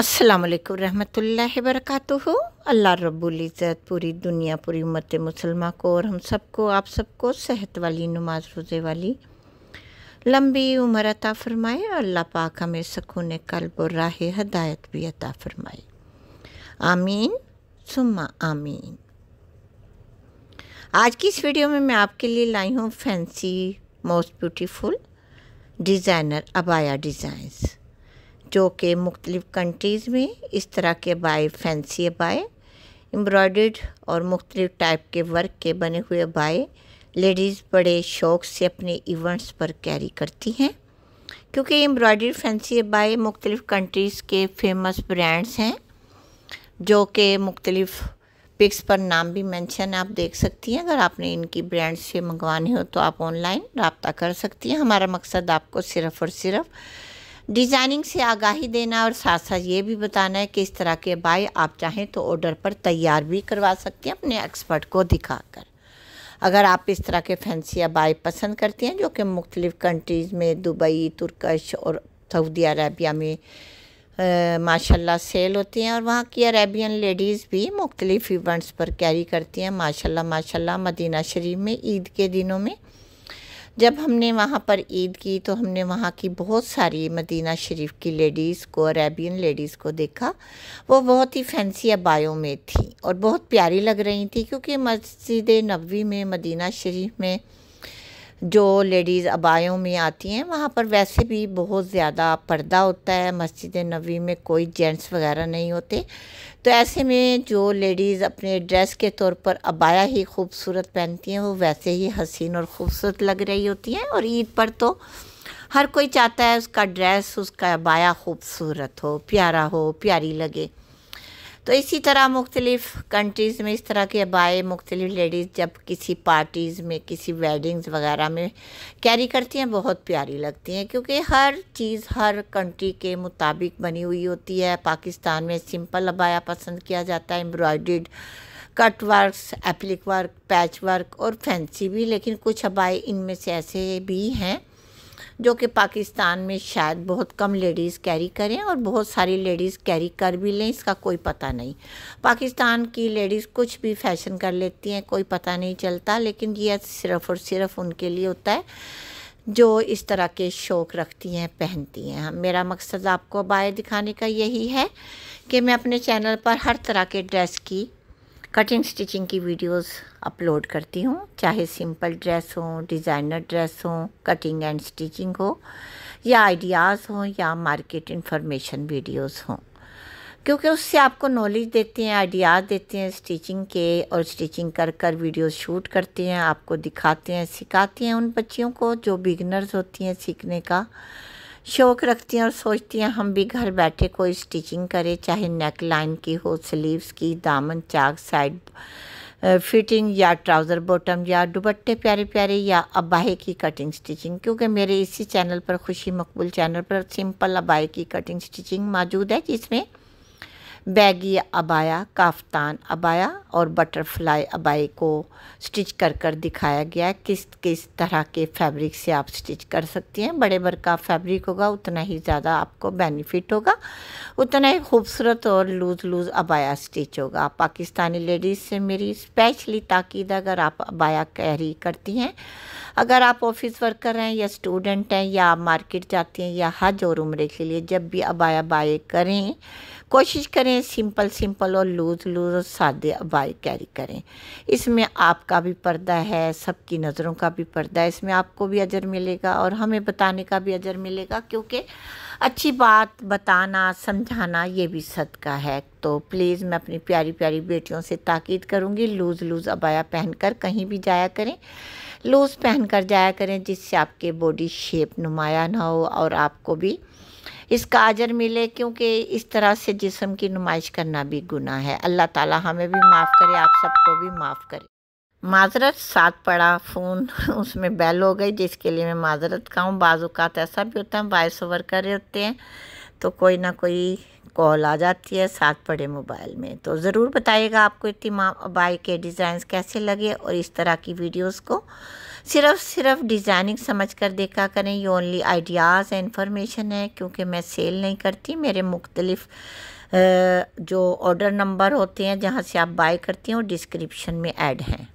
असलकम रहमतुल्लाह वरक अल्लाह इज़्ज़त पूरी दुनिया पूरी उम्मत मुसलमा को और हम सबको आप सबको सेहत वाली नमाज रोज़े वाली लंबी उम्र अता फ़रमाए अल्लाह पाक हमें सकून कल्ब और राह हदायत भी अता फ़रमाए आमीन सुम्मा आमीन आज की इस वीडियो में मैं आपके लिए लाई हूँ फैंसी मोस्ट ब्यूटीफुल डिज़ाइनर अबाया डिज़ाइंस जो कि मुख्तलिफ़ कंट्रीज़ में इस तरह के बाय फैंसी बाय एम्ब्रॉयड और मुख्तलिफ़ टाइप के वर्क के बने हुए बाय लेडीज़ बड़े शौक़ से अपने इवेंट्स पर कैरी करती हैं क्योंकि एम्ब्रॉयडरी फैंसी बाय मुख्तलिफ़ कंट्रीज़ के फेमस ब्रांड्स हैं जो कि मुख्तलिफ़ पिक्स पर नाम भी मेंशन आप देख सकती हैं अगर आपने इनकी ब्रांड से मंगवानी हो तो आप ऑनलाइन रबता कर सकती हैं हमारा मकसद आपको सिर्फ़ और सिर्फ़ डिज़ाइनिंग से आगाही देना और साथ साथ ये भी बताना है कि इस तरह के बाय आप चाहें तो ऑर्डर पर तैयार भी करवा सकते हैं अपने एक्सपर्ट को दिखाकर अगर आप इस तरह के फैंसी अबाए पसंद करते हैं जो कि मुख्तलिफ़ कंट्रीज़ में दुबई तुर्कश और सऊदी अरबिया में माशाल्लाह सेल होती हैं और वहाँ की अरेबियन लेडीज़ भी मुख्तलिफ़ इवेंट्स पर कैरी करती हैं माशाल्लाह माशाल्लाह मदीना शरीफ में ईद के दिनों में जब हमने वहाँ पर ईद की तो हमने वहाँ की बहुत सारी मदीना शरीफ की लेडीज़ को अरेबियन लेडीज़ को देखा वो बहुत ही फैंसी अबायों में थी और बहुत प्यारी लग रही थी क्योंकि मस्जिद नबी में मदीना शरीफ में जो लेडीज़ अबायों में आती हैं वहाँ पर वैसे भी बहुत ज़्यादा पर्दा होता है मस्जिद नबी में कोई जेंट्स वगैरह नहीं होते तो ऐसे में जो लेडीज़ अपने ड्रेस के तौर पर अबाया ही खूबसूरत पहनती हैं वो वैसे ही हसीन और ख़ूबसूरत लग रही होती हैं और ईद पर तो हर कोई चाहता है उसका ड्रेस उसका अबाया खूबसूरत हो प्यारा हो प्यारी लगे तो इसी तरह मुख्तलिफ़ कंट्रीज़ में इस तरह के अबाए मुख्तलिफ़ लेडीज़ जब किसी पार्टीज़ में किसी वेडिंग्स वगैरह में कैरी करती हैं बहुत प्यारी लगती हैं क्योंकि हर चीज़ हर कंट्री के मुताबिक बनी हुई होती है पाकिस्तान में सिंपल अबाया पसंद किया जाता है embroid cut work applique work patch work और फैंसी भी लेकिन कुछ अबाए इनमें से ऐसे भी हैं जो कि पाकिस्तान में शायद बहुत कम लेडीज़ कैरी करें और बहुत सारी लेडीज़ कैरी कर भी लें इसका कोई पता नहीं पाकिस्तान की लेडीज़ कुछ भी फैशन कर लेती हैं कोई पता नहीं चलता लेकिन यह सिर्फ़ और सिर्फ उनके लिए होता है जो इस तरह के शौक़ रखती हैं पहनती हैं मेरा मकसद आपको बाय दिखाने का यही है कि मैं अपने चैनल पर हर तरह के ड्रेस की कटिंग स्टिचिंग की वीडियोस अपलोड करती हूँ चाहे सिंपल ड्रेस हो डिज़ाइनर ड्रेस हो कटिंग एंड स्टिचिंग हो या आइडियाज़ हो या मार्केट इन्फॉर्मेशन वीडियोस हो क्योंकि उससे आपको नॉलेज देते हैं आइडियाज़ देते हैं स्टिचिंग के और स्टिचिंग कर कर वीडियो शूट करते हैं आपको दिखाते हैं सिखाते हैं उन बच्चियों को जो बिगनर्स होती हैं सीखने का शौक़ रखती हैं और सोचती हैं हम भी घर बैठे कोई स्टिचिंग करें चाहे नेक लाइन की हो स्लीव्स की दामन चाक साइड फिटिंग या ट्राउज़र बॉटम या दुबट्टे प्यारे प्यारे या अबाहे की कटिंग स्टिचिंग क्योंकि मेरे इसी चैनल पर खुशी मकबूल चैनल पर सिंपल अबाहे की कटिंग स्टिचिंग मौजूद है जिसमें बैगी अबाया काफ्तान अबाया और बटरफ्लाई अबाई को स्टिच कर कर दिखाया गया है किस किस तरह के फैब्रिक से आप स्टिच कर सकती हैं बड़े का फैब्रिक होगा उतना ही ज़्यादा आपको बेनिफिट होगा उतना ही खूबसूरत और लूज़ लूज़ अबाया स्टिच होगा पाकिस्तानी लेडीज़ से मेरी स्पेशली ताकीद अगर आप अबाया कैरी करती हैं अगर आप ऑफिस वर्कर हैं या स्टूडेंट हैं या मार्केट जाती हैं या हज और उम्र के लिए जब भी अबाया बाय करें कोशिश करें इतने सिंपल सिंपल और लूज लूज और सादे अबाई कैरी करें इसमें आपका भी पर्दा है सबकी नज़रों का भी पर्दा है इसमें आपको भी अजर मिलेगा और हमें बताने का भी अजर मिलेगा क्योंकि अच्छी बात बताना समझाना ये भी सदका है तो प्लीज़ मैं अपनी प्यारी प्यारी बेटियों से ताकीद करूँगी लूज़ लूज़ अबाया पहनकर कहीं भी जाया करें लूज़ पहन कर जाया करें जिससे आपके बॉडी शेप नुमाया ना हो और आपको भी इसका आजर मिले क्योंकि इस तरह से जिसम की नुमाइश करना भी गुना है अल्लाह ताला हमें भी माफ़ करे आप सबको भी माफ़ करे माजरत साथ पड़ा फ़ोन उसमें बैल हो गई जिसके लिए मैं माजरत का हूँ बाज़ात ऐसा भी होता है वॉइस ओवर कर रहे होते हैं तो कोई ना कोई कॉल आ जाती है साथ पड़े मोबाइल में तो ज़रूर बताइएगा आपको इतनी बाई के डिज़ाइंस कैसे लगे और इस तरह की वीडियोज़ को सिर्फ सिर्फ डिज़ाइनिंग समझ कर देखा करें ये ओनली आइडियाज़ एंड इन्फॉर्मेशन है क्योंकि मैं सेल नहीं करती मेरे मुख्तलिफ़ जो ऑर्डर नंबर होते हैं जहाँ से आप बाय करती हैं वो डिस्क्रिप्शन में ऐड हैं